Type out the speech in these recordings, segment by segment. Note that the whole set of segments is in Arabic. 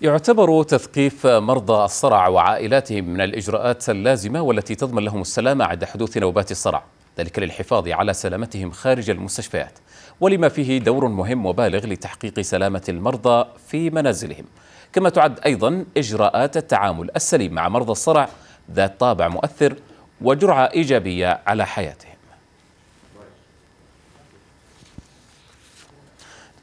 يعتبر تثقيف مرضى الصرع وعائلاتهم من الإجراءات اللازمة والتي تضمن لهم السلامة عند حدوث نوبات الصرع ذلك للحفاظ على سلامتهم خارج المستشفيات ولما فيه دور مهم وبالغ لتحقيق سلامة المرضى في منازلهم كما تعد أيضا إجراءات التعامل السليم مع مرضى الصرع ذات طابع مؤثر وجرعة إيجابية على حياتهم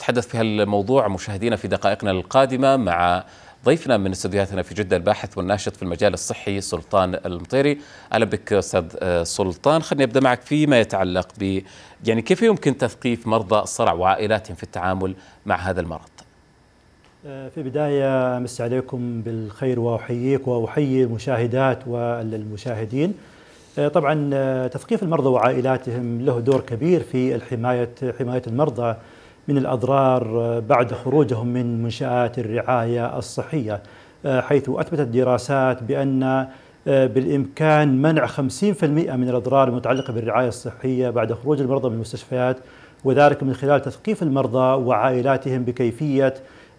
نتحدث في هالموضوع مشاهدينا في دقائقنا القادمة مع ضيفنا من استديوهاتنا في جدة الباحث والناشط في المجال الصحي سلطان المطيري أهلا بك أستاذ سلطان خليني أبدأ معك فيما يتعلق ب يعني كيف يمكن تثقيف مرضى الصرع وعائلاتهم في التعامل مع هذا المرض آه، في بداية أمس عليكم بالخير وأحييك وأحيي المشاهدات والمشاهدين آه، طبعا آه، تثقيف المرضى وعائلاتهم له دور كبير في الحماية حماية المرضى من الأضرار آه، بعد خروجهم من منشآت الرعاية الصحية آه، حيث أثبتت دراسات بأن آه، بالإمكان منع 50% من الأضرار المتعلقة بالرعاية الصحية بعد خروج المرضى من المستشفيات وذلك من خلال تثقيف المرضى وعائلاتهم بكيفية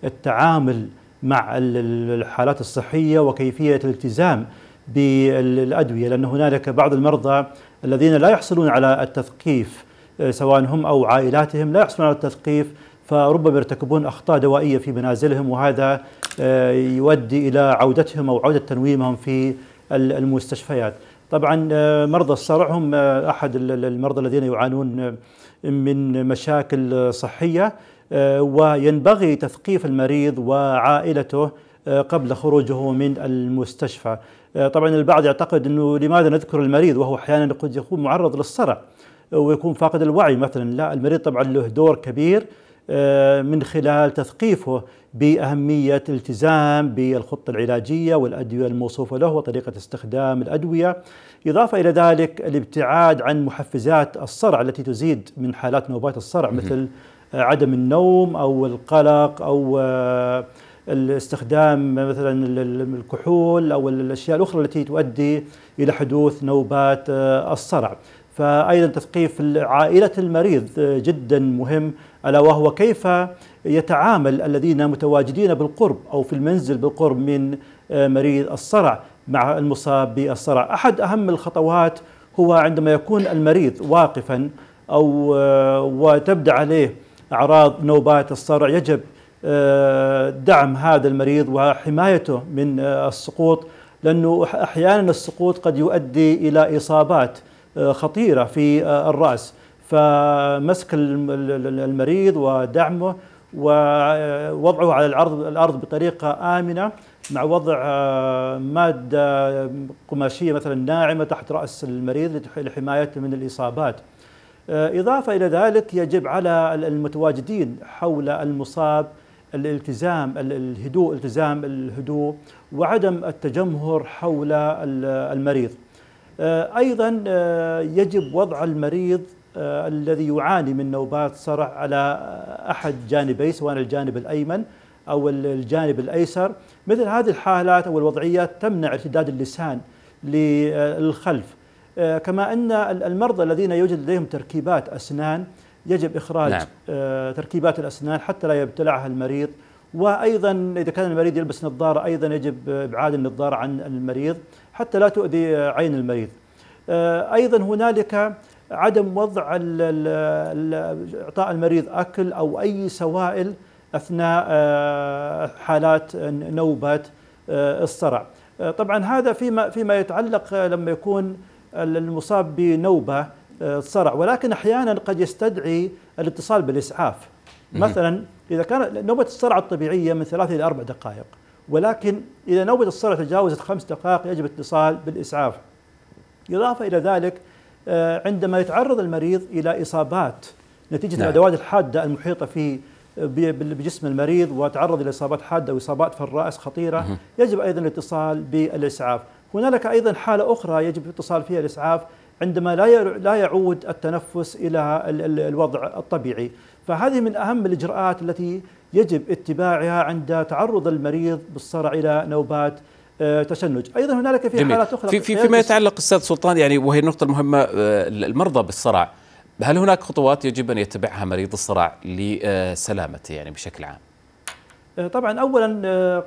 التعامل مع الحالات الصحية وكيفية الالتزام بالأدوية لأن هنالك بعض المرضى الذين لا يحصلون على التثقيف آه، سواء هم أو عائلاتهم لا يحصلون على التثقيف فربما يرتكبون أخطاء دوائية في منازلهم وهذا آه، يؤدي إلى عودتهم أو عودة تنويمهم في المستشفيات طبعا آه، مرضى الصرع هم أحد المرضى الذين يعانون من مشاكل صحية وينبغي تثقيف المريض وعائلته قبل خروجه من المستشفى طبعا البعض يعتقد أنه لماذا نذكر المريض وهو أحيانا قد يكون معرض للصرع ويكون فاقد الوعي مثلا لا المريض طبعا له دور كبير آه، من خلال تثقيفه بأهمية الالتزام بالخطة العلاجية والأدوية الموصوفة له وطريقة استخدام الأدوية إضافة إلى ذلك الابتعاد عن محفزات الصرع التي تزيد من حالات نوبات الصرع مثل عدم النوم أو القلق أو آه، الاستخدام مثلا الكحول أو الأشياء الأخرى التي تؤدي إلى حدوث نوبات آه، الصرع فأيضا تثقيف عائلة المريض آه، جدا مهم ألا وهو كيف يتعامل الذين متواجدين بالقرب أو في المنزل بالقرب من آه، مريض الصرع مع المصاب بالصرع أحد أهم الخطوات هو عندما يكون المريض واقفا أو آه، وتبدأ عليه أعراض نوبات الصرع يجب دعم هذا المريض وحمايته من السقوط لأنه أحيانا السقوط قد يؤدي إلى إصابات خطيرة في الرأس فمسك المريض ودعمه ووضعه على الأرض, بطريقة آمنة مع وضع آه، مادة قماشية مثلا ناعمة تحت رأس المريض لحمايته من الإصابات آه، إضافة إلى ذلك يجب على المتواجدين حول المصاب الالتزام الهدوء التزام الهدوء وعدم التجمهر حول المريض آه، ايضا آه، يجب وضع المريض آه، الذي يعاني من نوبات صرع على احد جانبيه سواء الجانب الايمن او الجانب الايسر مثل هذه الحالات او الوضعيات تمنع ارتداد اللسان للخلف كما ان المرضى الذين يوجد لديهم تركيبات اسنان يجب اخراج نعم. تركيبات الاسنان حتى لا يبتلعها المريض وايضا اذا كان المريض يلبس نظاره ايضا يجب ابعاد النظاره عن المريض حتى لا تؤذي عين المريض. آه، ايضا هنالك عدم وضع اعطاء المريض اكل او اي سوائل اثناء آه، حالات نوبات آه، الصرع. طبعا هذا فيما فيما يتعلق لما يكون المصاب بنوبه صرع ولكن احيانا قد يستدعي الاتصال بالاسعاف مثلا اذا كان نوبه الصرع الطبيعيه من ثلاث الى اربع دقائق ولكن اذا نوبه الصرع تجاوزت خمس دقائق يجب الاتصال بالاسعاف اضافه الى ذلك آه، عندما يتعرض المريض الى اصابات نتيجه نعم. الادوات الحاده المحيطه في آه، بجسم المريض وتعرض الى اصابات حاده واصابات في الراس خطيره يجب ايضا الاتصال بالاسعاف هنالك ايضا حاله اخرى يجب الاتصال فيها الاسعاف عندما لا لا يعود التنفس الى الوضع الطبيعي، فهذه من اهم الاجراءات التي يجب اتباعها عند تعرض المريض بالصرع الى نوبات آه، تشنج ايضا هنالك في جميل. حالات اخرى في, في فيما يتعلق استاذ سلطان يعني وهي النقطه المهمه آه، المرضى بالصرع هل هناك خطوات يجب ان يتبعها مريض الصرع لسلامته يعني بشكل عام آه، طبعا اولا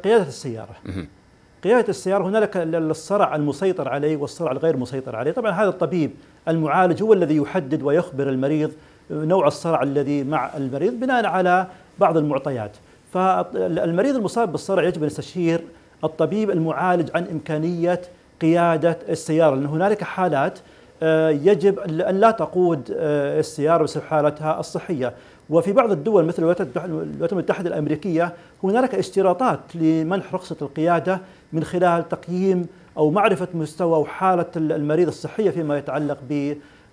قياده السياره قيادة السيارة هنالك الصرع المسيطر عليه والصرع الغير مسيطر عليه طبعا هذا الطبيب المعالج هو الذي يحدد ويخبر المريض نوع الصرع الذي مع المريض بناء على بعض المعطيات فالمريض المصاب بالصرع يجب أن يستشير الطبيب المعالج عن إمكانية قيادة السيارة لأن هنالك حالات آه، يجب أن لا تقود آه، السيارة بسبب حالتها الصحية وفي بعض الدول مثل الولايات المتحدة الأمريكية هنالك اشتراطات لمنح رخصة القيادة من خلال تقييم أو معرفة مستوى وحالة المريض الصحية فيما يتعلق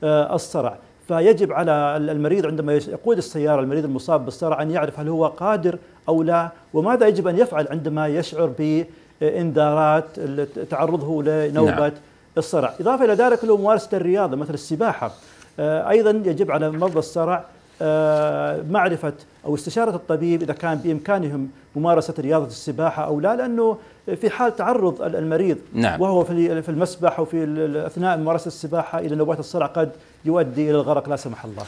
بالصرع فيجب على المريض عندما يقود السيارة المريض المصاب بالصرع أن يعرف هل هو قادر أو لا وماذا يجب أن يفعل عندما يشعر بإنذارات تعرضه لنوبة نعم. الصرع إضافة إلى ذلك له ممارسة الرياضة مثل السباحة آه، أيضا يجب على مرضى الصرع آه، معرفة أو استشارة الطبيب إذا كان بإمكانهم ممارسة رياضة السباحة أو لا لأنه في حال تعرض المريض نعم. وهو في المسبح وفي أثناء ممارسة السباحة إلى نوبات الصرع قد يؤدي إلى الغرق لا سمح الله